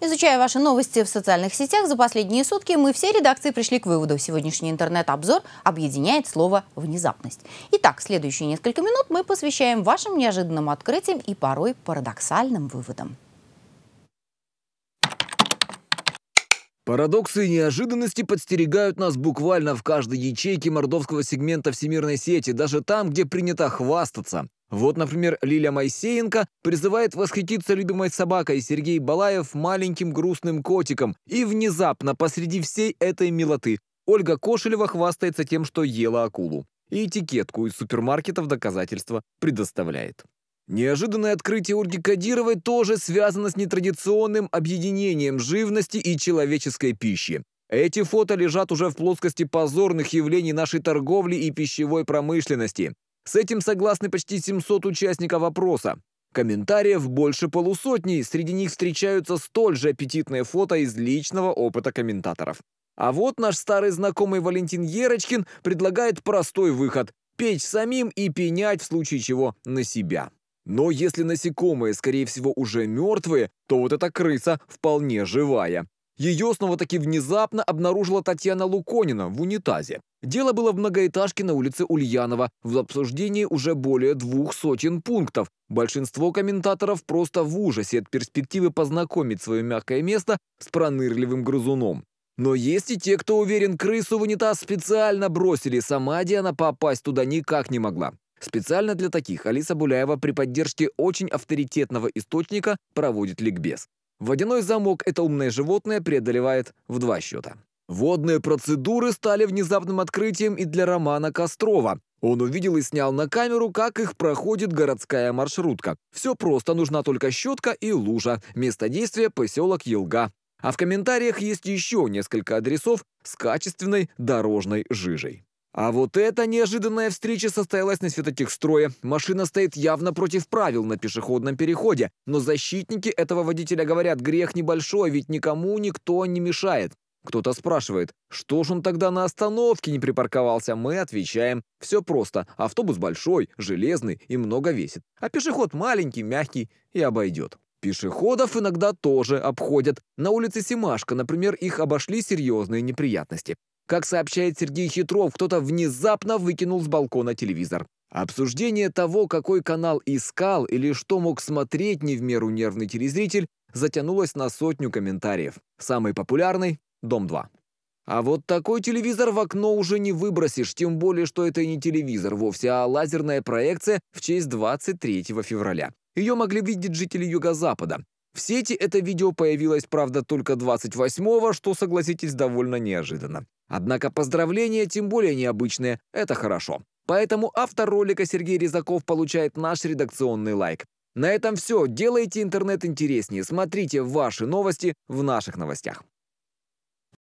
Изучая ваши новости в социальных сетях за последние сутки, мы все редакции пришли к выводу. Сегодняшний интернет-обзор объединяет слово «внезапность». Итак, следующие несколько минут мы посвящаем вашим неожиданным открытиям и порой парадоксальным выводам. Парадоксы и неожиданности подстерегают нас буквально в каждой ячейке мордовского сегмента всемирной сети, даже там, где принято хвастаться. Вот, например, Лиля Моисеенко призывает восхититься любимой собакой Сергей Балаев маленьким грустным котиком. И внезапно, посреди всей этой милоты, Ольга Кошелева хвастается тем, что ела акулу. И этикетку из супермаркетов доказательства предоставляет. Неожиданное открытие Ольги Кадировой тоже связано с нетрадиционным объединением живности и человеческой пищи. Эти фото лежат уже в плоскости позорных явлений нашей торговли и пищевой промышленности. С этим согласны почти 700 участников опроса. Комментариев больше полусотни, среди них встречаются столь же аппетитные фото из личного опыта комментаторов. А вот наш старый знакомый Валентин Ерочкин предлагает простой выход – печь самим и пенять в случае чего на себя. Но если насекомые, скорее всего, уже мертвые, то вот эта крыса вполне живая. Ее снова-таки внезапно обнаружила Татьяна Луконина в унитазе. Дело было в многоэтажке на улице Ульянова, в обсуждении уже более двух сотен пунктов. Большинство комментаторов просто в ужасе от перспективы познакомить свое мягкое место с пронырливым грызуном. Но есть и те, кто уверен, крысу в унитаз специально бросили, сама Диана попасть туда никак не могла. Специально для таких Алиса Буляева при поддержке очень авторитетного источника проводит ликбез. Водяной замок это умное животное преодолевает в два счета. Водные процедуры стали внезапным открытием и для Романа Кострова. Он увидел и снял на камеру, как их проходит городская маршрутка. Все просто, нужна только щетка и лужа. Место действия – поселок Елга. А в комментариях есть еще несколько адресов с качественной дорожной жижей. А вот эта неожиданная встреча состоялась на светотекстроя. Машина стоит явно против правил на пешеходном переходе, но защитники этого водителя говорят, грех небольшой, ведь никому никто не мешает. Кто-то спрашивает, что ж он тогда на остановке не припарковался? Мы отвечаем, все просто, автобус большой, железный и много весит, а пешеход маленький, мягкий и обойдет. Пешеходов иногда тоже обходят. На улице Симашка, например, их обошли серьезные неприятности. Как сообщает Сергей Хитров, кто-то внезапно выкинул с балкона телевизор. Обсуждение того, какой канал искал или что мог смотреть не в меру нервный телезритель, затянулось на сотню комментариев. Самый популярный – «Дом-2». А вот такой телевизор в окно уже не выбросишь, тем более, что это не телевизор вовсе, а лазерная проекция в честь 23 февраля. Ее могли видеть жители Юго-Запада. В сети это видео появилось, правда, только 28-го, что, согласитесь, довольно неожиданно. Однако поздравления, тем более необычные, это хорошо. Поэтому автор ролика Сергей Резаков получает наш редакционный лайк. На этом все. Делайте интернет интереснее. Смотрите ваши новости в наших новостях.